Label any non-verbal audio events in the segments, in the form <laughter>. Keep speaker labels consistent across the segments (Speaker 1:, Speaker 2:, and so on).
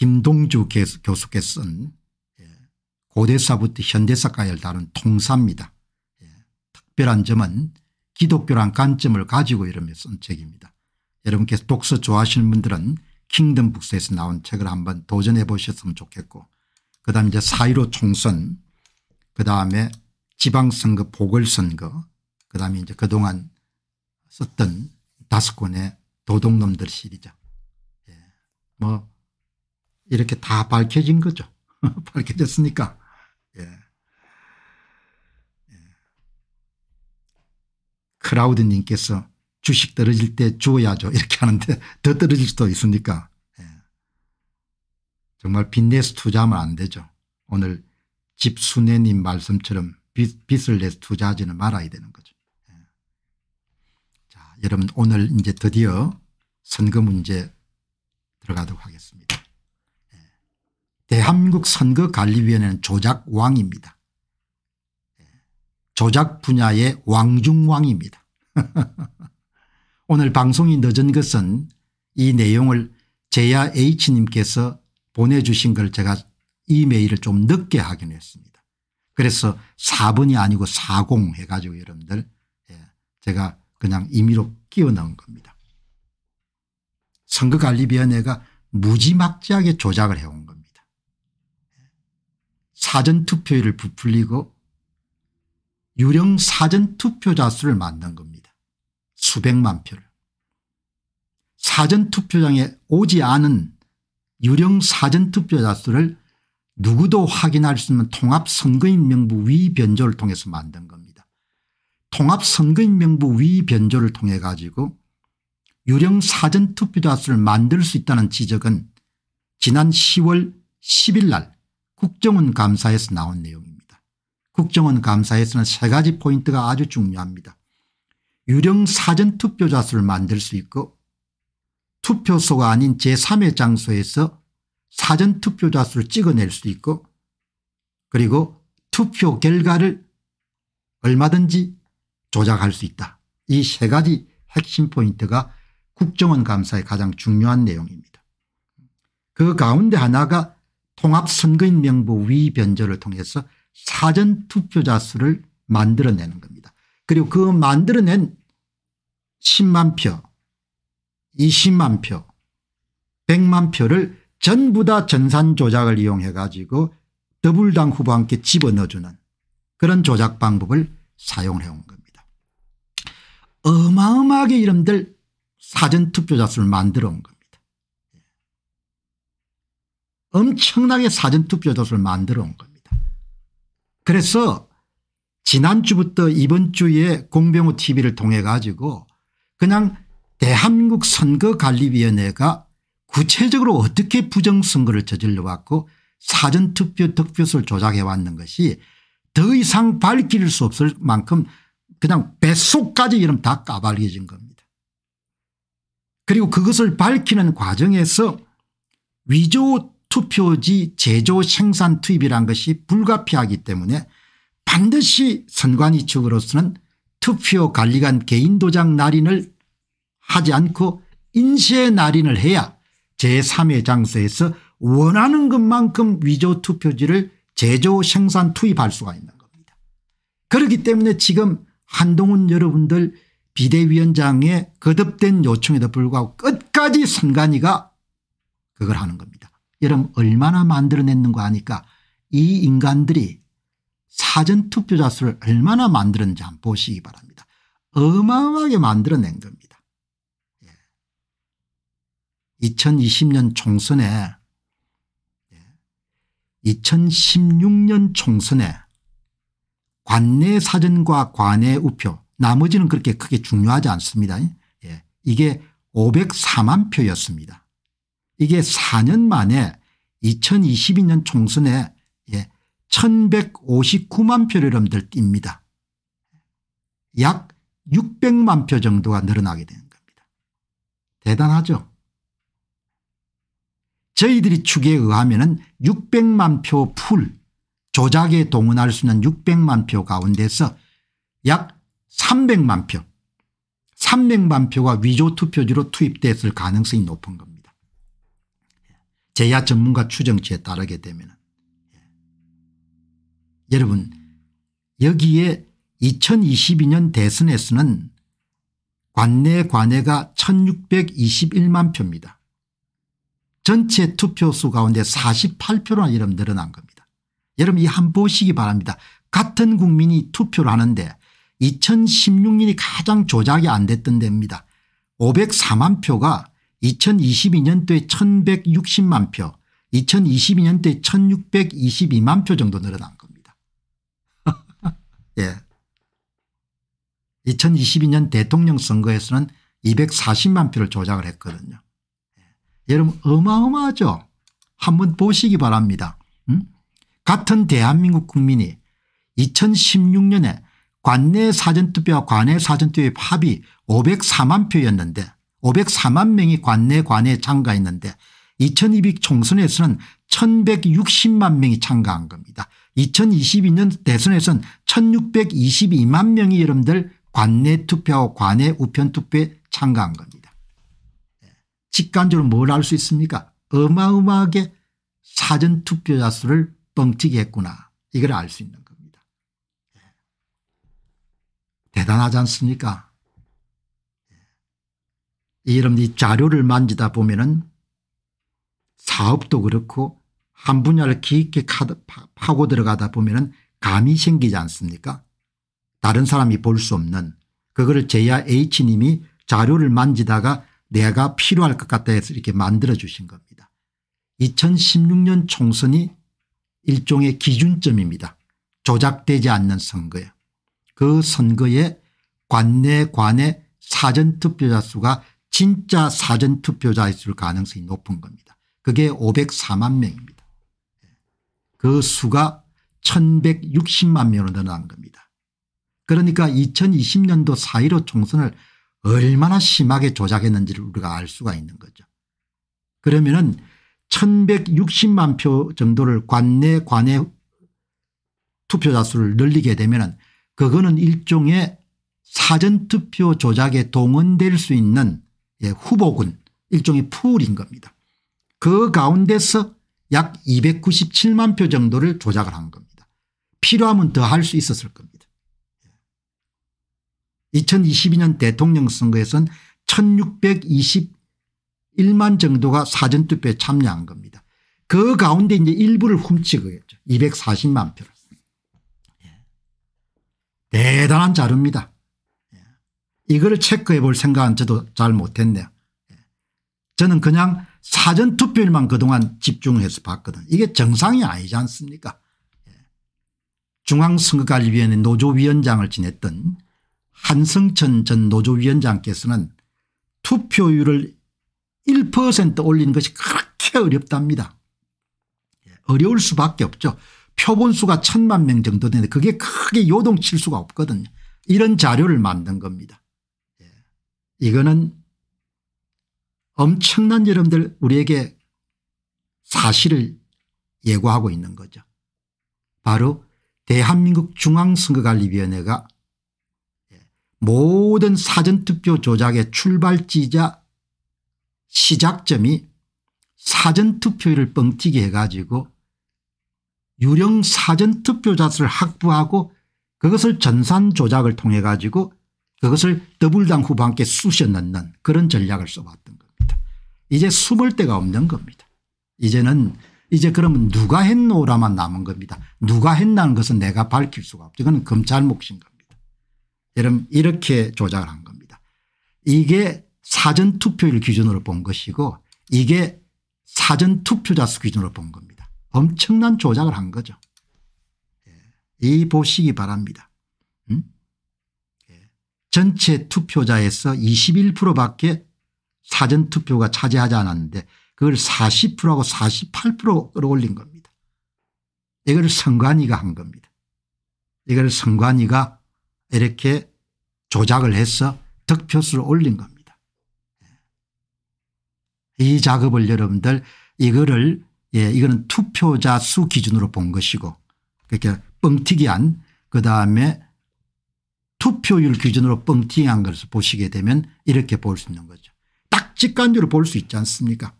Speaker 1: 김동주 교수께서 쓴 예, 고대사부터 현대사까지를 다룬 통사입니다. 예, 특별한 점은 기독교란 관점을 가지고 이름에 쓴 책입니다. 여러분께서 독서 좋아하시는 분들은 킹덤 북스에서 나온 책을 한번 도전해 보셨으면 좋겠고 그다음 이제 사1로 총선 그다음에 지방선거 보궐선거 그다음에 이제 그동안 썼던 다섯 권의 도둑놈들 시리즈 예. 뭐 이렇게 다 밝혀진 거죠. <laughs> 밝혀졌으니까. 예. 예. 크라우드 님께서 주식 떨어질 때 주어야죠 이렇게 하는데 <laughs> 더 떨어질 수도 있으니까 예. 정말 빚내서 투자하면 안 되죠. 오늘 집순애님 말씀처럼 빚, 을 내서 투자하지는 말아야 되는 거죠. 예. 자, 여러분 오늘 이제 드디어 선거 문제 들어가도록 하겠습니다. 대한민국 선거관리위원회는 조작왕입니다. 조작 분야의 왕중왕입니다. <laughs> 오늘 방송이 늦은 것은 이 내용을 제야 H님께서 보내주신 걸 제가 이메일을 좀 늦게 확인 했습니다. 그래서 4번이 아니고 40 해가지고 여러분들 예, 제가 그냥 임의로 끼워 넣은 겁니다. 선거관리위원회가 무지막지하게 조작을 해온 겁니다. 사전투표율을 부풀리고 유령 사전투표자 수를 만든 겁니다. 수백만 표를. 사전투표장에 오지 않은 유령 사전투표자 수를 누구도 확인할 수 있는 통합선거인명부 위변조를 통해서 만든 겁니다. 통합선거인명부 위변조를 통해 가지고 유령 사전투표자 수를 만들 수 있다는 지적은 지난 10월 10일 날 국정원 감사에서 나온 내용입니다. 국정원 감사에서는 세 가지 포인트가 아주 중요합니다. 유령 사전 투표자 수를 만들 수 있고 투표소가 아닌 제3의 장소에서 사전 투표자 수를 찍어낼 수 있고 그리고 투표 결과를 얼마든지 조작할 수 있다. 이 세 가지 핵심 포인트가 국정원 감사의 가장 중요한 내용입니다. 그 가운데 하나가 통합선거인 명부 위변조를 통해서 사전투표자 수를 만들어내는 겁니다. 그리고 그 만들어낸 10만 표 20만 표 100만 표를 전부 다 전산 조작을 이용해 가지고 더불당 후보와 함 집어넣어주는 그런 조작 방법을 사용해 온 겁니다. 어마어마하게 이름들 사전투표자 수를 만들어 온 겁니다. 엄청나게 사전투표조사를 만들어 온 겁니다. 그래서 지난주부터 이번 주에 공병호 tv를 통해 가지고 그냥 대한민국 선거관리위원회가 구체적으로 어떻게 부정선거를 저질러 왔고 사전투표 득표수를 조작해 왔는 것이 더 이상 밝힐 수 없을 만큼 그냥 뱃속까지 이름 다 까발려진 겁니다. 그리고 그것을 밝히는 과정에서 위조 투표지 제조 생산 투입이란 것이 불가피하기 때문에 반드시 선관위 측으로서는 투표 관리관 개인 도장 날인을 하지 않고 인쇄 날인을 해야 제3의 장소에서 원하는 것만큼 위조 투표지를 제조 생산 투입할 수가 있는 겁니다. 그렇기 때문에 지금 한동훈 여러분들 비대위원장의 거듭된 요청에도 불구하고 끝까지 선관위가 그걸 하는 겁니다. 여러분 얼마나 만들어냈는 가하니까이 인간들이 사전투표자 수를 얼마나 만들었는지 한번 보시기 바랍니다. 어마어마하게 만들어낸 겁니다. 2020년 예. 총선에 2016년 예. 총선에 관내 사전과 관내 우표 나머지는 그렇게 크게 중요하지 않습니다. 예. 이게 504만 표였습니다. 이게 4년 만에 2022년 총선에 1159만 예, 표를 넘들 띱니다. 약 600만 표 정도가 늘어나게 되는 겁니다. 대단하죠. 저희들이 추계에 의하면 600만 표 풀 조작에 동원할 수 있는 600만 표 가운데서 약 300만 표 300만 표가 위조 투표지로 투입됐을 가능성이 높은 겁니다. 제야 전문가 추정치에 따르게 되면 예. 여러분 여기에 2022년 대선에서는 관내 관외가 1621만 표입니다. 전체 투표수 가운데 48표나 로 이름 늘어난 겁니다. 여러분 이 한 보시기 바랍니다. 같은 국민이 투표를 하는데 2016년이 가장 조작이 안 됐던 데입니다. 504만 표가 2022년도에 1160만 표 2022년도에 1622만 표 정도 늘어난 겁니다. <laughs> 예. 2022년 대통령 선거에서는 240만 표를 조작을 했거든요. 예. 여러분 어마어마하죠. 한번 보시기 바랍니다. 음? 같은 대한민국 국민이 2016년에 관내 사전투표와 관외 사전투표의 합이 504만 표였는데 504만 명이 관내 관에 참가했는데 2200 총선에서는 1160만 명이 참가한 겁니다. 2022년 대선에서는 1622만 명이 여러분들 관내 투표하고 관내 우편 투표에 참가한 겁니다. 예. 직관적으로 뭘 알 수 있습니까 어마어마하게 사전투표자 수를 뻥튀기 했구나 이걸 알 수 있는 겁니다. 예. 대단하지 않습니까 여러분 이 자료를 만지다 보면은 사업도 그렇고 한 분야를 깊게 파고 들어가다 보면은 감이 생기지 않습니까? 다른 사람이 볼 수 없는 그거를 제야 H님이 자료를 만지다가 내가 필요할 것 같다 해서 이렇게 만들어 주신 겁니다. 2016년 총선이 일종의 기준점입니다. 조작되지 않는 선거예요. 그 선거에 관내 관의 사전투표자 수가 진짜 사전투표자였을 가능성이 높은 겁니다. 그게 504만 명입니다. 그 수가 1160만 명으로 늘어난 겁니다. 그러니까 2020년도 4.15 총선을 얼마나 심하게 조작했는지를 우리가 알 수가 있는 거죠. 그러면은 1160만 표 정도를 관내 관외 투표자 수를 늘리게 되면은 그거는 일종의 사전투표 조작에 동원될 수 있는 예, 후보군 일종의 풀인 겁니다. 그 가운데서 약 297만 표 정도를 조작을 한 겁니다. 필요하면 더 할 수 있었을 겁니다. 2022년 대통령 선거에선 1621만 정도가 사전투표에 참여한 겁니다. 그 가운데 이제 일부를 훔치고죠 240만 표를. 예. 대단한 자료입니다. 이걸 체크해 볼 생각은 저도 잘 못했네요. 예. 저는 그냥 사전투표일만 그동안 집중해서 봤거든 이게 정상이 아니지 않습니까 예. 중앙선거관리위원회 노조위원장을 지냈던 한성천 전 노조위원장께서는 투표율을 1% 올리는 것이 그렇게 어렵답니다. 예. 어려울 수밖에 없죠. 표본수가 천만 명 정도 되는데 그게 크게 요동칠 수가 없거든요. 이런 자료를 만든 겁니다. 이거는 엄청난 여러분들 우리에게 사실을 예고하고 있는 거죠. 바로 대한민국 중앙선거관리위원회가 모든 사전투표 조작의 출발지자 시작점이 사전투표를 뻥튀기 해가지고 유령 사전투표자수를 확보하고 그것을 전산 조작을 통해 가지고 그것을 더불당 후보한테 쑤셔 넣는 그런 전략을 써왔던 겁니다. 이제 숨을 데가 없는 겁니다. 이제는 이제 그러면 누가 했노라만 남은 겁니다. 누가 했나는 것은 내가 밝힐 수가 없죠. 그건 검찰 몫인 겁니다. 여러분 이렇게 조작을 한 겁니다. 이게 사전투표일 기준으로 본 것이고 이게 사전투표자 수 기준으로 본 겁니다. 엄청난 조작을 한 거죠. 예. 이 보시기 바랍니다. 음? 전체 투표자에서 21%밖에 사전투표가 차지하지 않았는데 그걸 40%하고 48%로 올린 겁니다. 이걸 선관위가 한 겁니다. 이걸 선관위가 이렇게 조작을 해서 득표수를 올린 겁니다. 예. 이 작업을 여러분들 이거를 예, 이거는 투표자 수 기준으로 본 것이고 그러니 뻥튀기한 그다음에 투표율 기준으로 뻥튀기한 것을 보시게 되면 이렇게 볼 수 있는 거죠. 딱 직관적으로 볼 수 있지 않습니까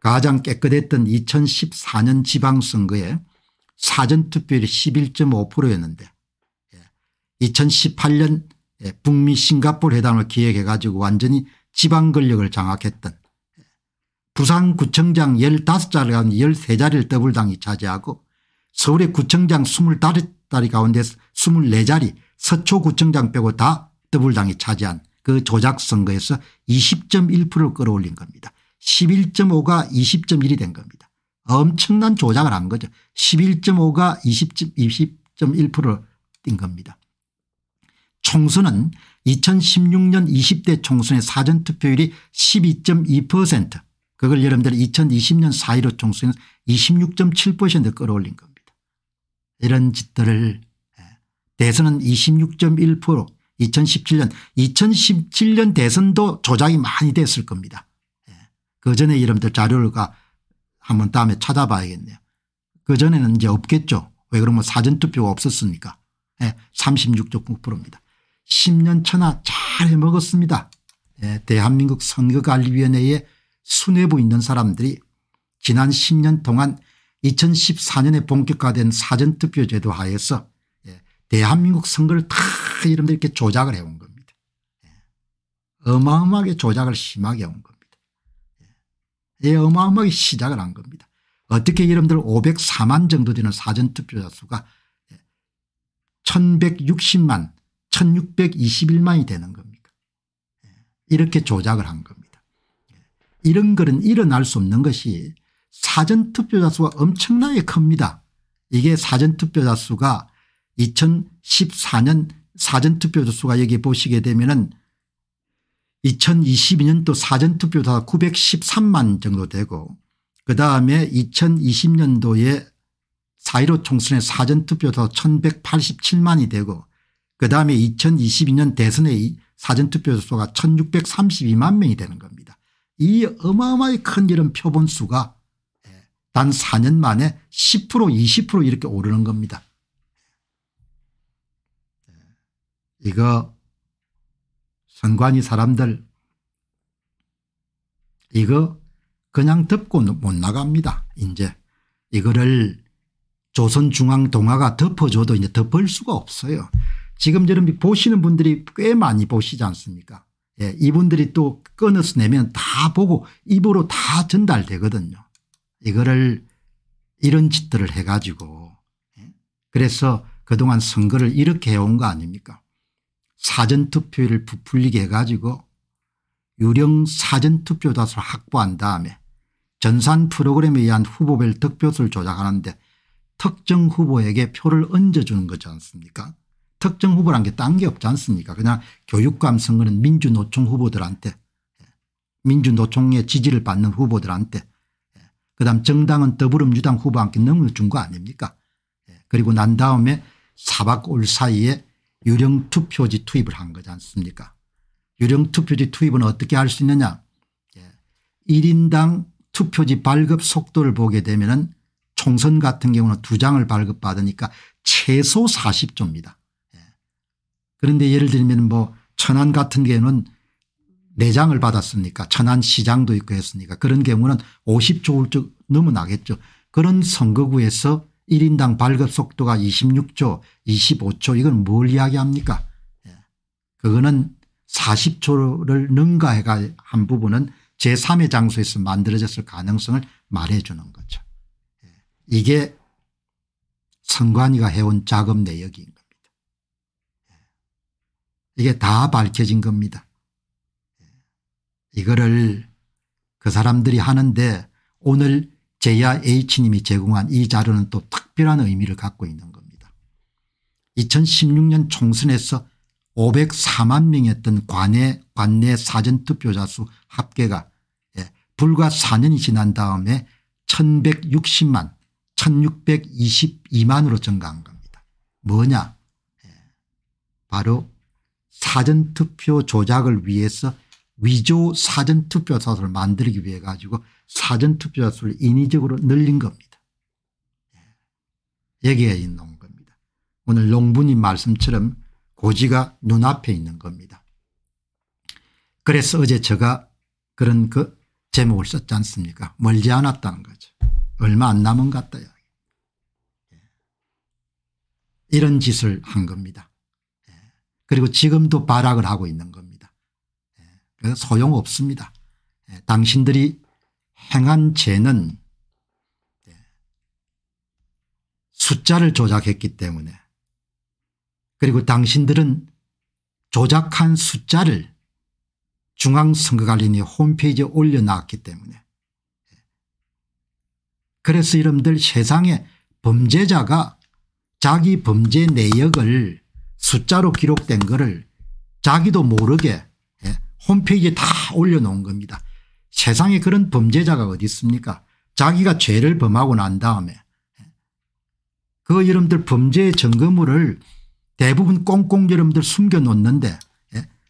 Speaker 1: 가장 깨끗했던 2014년 지방선거에 사전투표율이 11.5%였는데 2018년 예, 예, 북미 싱가포르 회담을 기획해 가지고 완전히 지방 권력을 장악했던 예, 부산구청장 15자리 가운데 13자리를 더블당이 차지하고 서울의 구청장 25자리 가운데 24자리 서초구청장 빼고 다 더불당이 차지한 그 조작선거에서 20.1%를 끌어올린 겁니다. 11.5가 20.1이 된 겁니다. 엄청난 조작을 한 거죠. 11.5가 20.1%를 띈 겁니다. 총선은 2016년 20대 총선의 사전투표율이 12.2% 그걸 여러분들 2020년 4.15 총선은 26.7% 끌어올린 겁니다. 이런 짓들을 대선은 26.1% 2017년 2017년 대선도 조작이 많이 됐을 겁니다. 예. 그 전에 여러분들 자료를 한번 다음에 찾아봐야겠네요. 그 전에는 이제 없겠죠. 왜 그러면 뭐 사전투표가 없었으니까. 36.9%입니다. 예, 10년 천하 잘 해먹었습니다. 예, 대한민국 선거관리위원회에 순회부 있는 사람들이 지난 10년 동안 2014년에 본격화된 사전투표 제도 하에서 대한민국 선거를 다 이름들 이렇게 조작을 해온 겁니다. 예. 어마어마하게 조작을 심하게 온 겁니다. 예. 예, 어마어마하게 시작을 한 겁니다. 어떻게 이름들 504만 정도 되는 사전투표자 수가 1160만 1621만이 되는 겁니까 이렇게 조작을 한 겁니다. 이런 글은 일어날 수 없는 것이 사전투표자 수가 엄청나게 큽니다. 이게 사전투표자 수가 2014년 사전투표 조수가 여기 보시게 되면은 2022년도 사전투표가 913만 정도 되고 그다음에 2020년도에 4.15 총선의 사전투표자 1187만이 되고 그다음에 2022년 대선의 사전투표 수가 1632만 명이 되는 겁니다. 이 어마어마히 큰 이런 표본수가 예, 단 4년 만에 10% 20% 이렇게 오르는 겁니다. 이거 선관위 사람들 이거 그냥 덮고 못 나갑니다. 이제 이거를 조선중앙동화가 덮어줘도 이제 덮을 수가 없어요. 지금 저런 보시는 분들이 꽤 많이 보시지 않습니까 예, 이분들이 또 끊어서 내면 다 보고 입으로 다 전달되거든요. 이거를 이런 짓들을 해가지고 예, 그래서 그동안 선거를 이렇게 해온 거 아닙니까 사전투표율을 부풀리게 해가지고 유령 사전투표자수를 확보한 다음에 전산 프로그램에 의한 후보별 득표수를 조작하는데 특정 후보에게 표를 얹어주는 거지 않습니까 특정 후보란 게 딴 게 없지 않습니까 그냥 교육감 선거는 민주노총 후보들한테 예, 민주노총의 지지를 받는 후보들한테 예, 그다음 정당은 더불어민주당 후보한테 넘을 준거 아닙니까 예, 그리고 난 다음에 사박 올 사이에 유령 투표지 투입을 한 거지 않습니까 유령 투표지 투입은 어떻게 할 수 있느냐 1인당 예. 투표지 발급 속도를 보게 되면 은 총선 같은 경우는 두 장을 발급받으니까 최소 40조입니다. 예. 그런데 예를 들면 뭐 천안 같은 경우는 4장을 받았습니까 천안시장도 있고 했으니까 그런 경우는 50조 넘어나겠죠. 그런 선거구에서 1인당 발급 속도가 26초 25초 이건 뭘 이야기합니까 예. 그거는 40초를 능가해한 부분은 제3의 장소에서 만들어졌을 가능성을 말해주는 거죠. 예. 이게 선관위가 해온 작업 내역인 겁니다. 예. 이게 다 밝혀진 겁니다. 이거를 그 사람들이 하는데 오늘 제야 H님이 제공한 이 자료는 또 특별한 의미를 갖고 있는 겁니다. 2016년 총선에서 504만 명이었던 관내, 관내 사전투표자 수 합계가 예, 불과 4년이 지난 다음에 1160만 1622만으로 증가한 겁니다. 뭐냐 예, 바로 사전투표 조작을 위해서 위조 사전투표사를 만들기 위해 가지고 사전투표자 수를 인위적으로 늘린 겁니다. 여기에 예. 있는 겁니다. 오늘 농부님 말씀처럼 고지가 눈앞에 있는 겁니다. 그래서 어제 제가 그런 그 제목을 썼지 않습니까 멀지 않았다는 거죠. 얼마 안 남은 것 같다. 예. 이런 짓을 한 겁니다. 예. 그리고 지금도 발악을 하고 있는 겁니다. 소용없습니다. 당신들이 행한 죄는 숫자를 조작했기 때문에 그리고 당신들은 조작한 숫자를 중앙선거관리위 홈페이지에 올려놨기 때문에 그래서 여러분들 세상에 범죄자가 자기 범죄 내역을 숫자로 기록된 것을 자기도 모르게 예, 홈페이지에 다 올려놓은 겁니다. 세상에 그런 범죄자가 어디 있습니까 자기가 죄를 범하고 난 다음에 그 여러분들 범죄의 증거물을 대부분 꽁꽁 여러분들 숨겨놓는데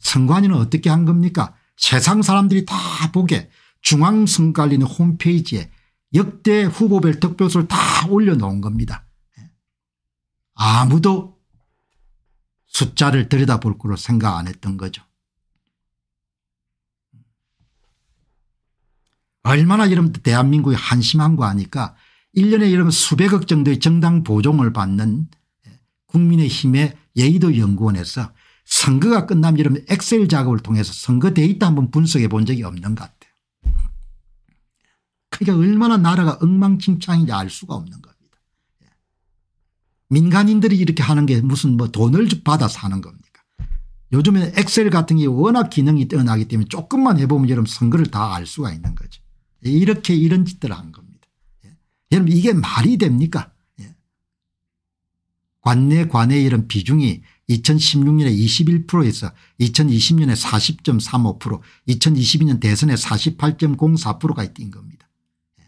Speaker 1: 선관위는 예, 어떻게 한 겁니까 세상 사람들이 다 보게 중앙선관위는 홈페이지에 역대 후보별 득표수를 다 올려놓은 겁니다. 예. 아무도 숫자를 들여다볼 거로 생각 안 했던 거죠. 얼마나 여 이런 대한민국이 한심한 거 아니까 1년에 여러분 수백억 정도의 정당 보종을 받는 예, 국민의힘의 예의도 연구원에서 선거가 끝나면 이런 엑셀 작업을 통해서 선거 데이터 한번 분석해 본 적이 없는 것 같아요. 그러니까 얼마나 나라가 엉망진창인지 알 수가 없는 겁니다. 예. 민간인들이 이렇게 하는 게 무슨 뭐 돈을 받아서 하는 겁니까 요즘에 엑셀 같은 게 워낙 기능이 뛰어나기 때문에 조금만 해보면 여러분 선거를 다 알 수가 있는 거죠. 예, 이렇게 이런 짓들을 한 겁니다. 예. 여러분 이게 말이 됩니까? 예. 관내 관의 이런 비중이 2016년에 21%에서 2020년에 40.35% 2022년 대선에 48.04%가 뛴 겁니다. 예.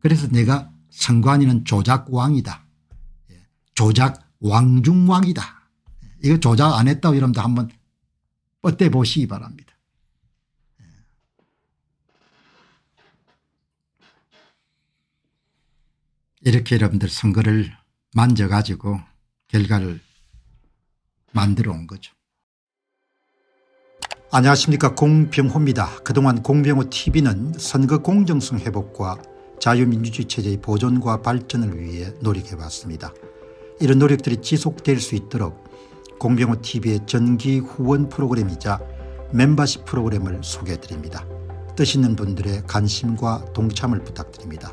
Speaker 1: 그래서 내가 선관위는 조작왕이다. 예. 조작 왕중왕이다. 예. 이거 조작 안 했다고 이러면 한번 뻗대보시기 바랍니다. 이렇게 여러분들 선거를 만져가지고 결과를 만들어 온 거죠. 안녕하십니까 공병호입니다. 그동안 공병호TV는 선거 공정성 회복과 자유민주주의 체제의 보존과 발전을 위해 노력해왔습니다. 이런 노력들이 지속될 수 있도록 공병호TV의 전기 후원 프로그램이자 멤버십 프로그램을 소개해드립니다. 뜻 있는 분들의 관심과 동참을 부탁드립니다.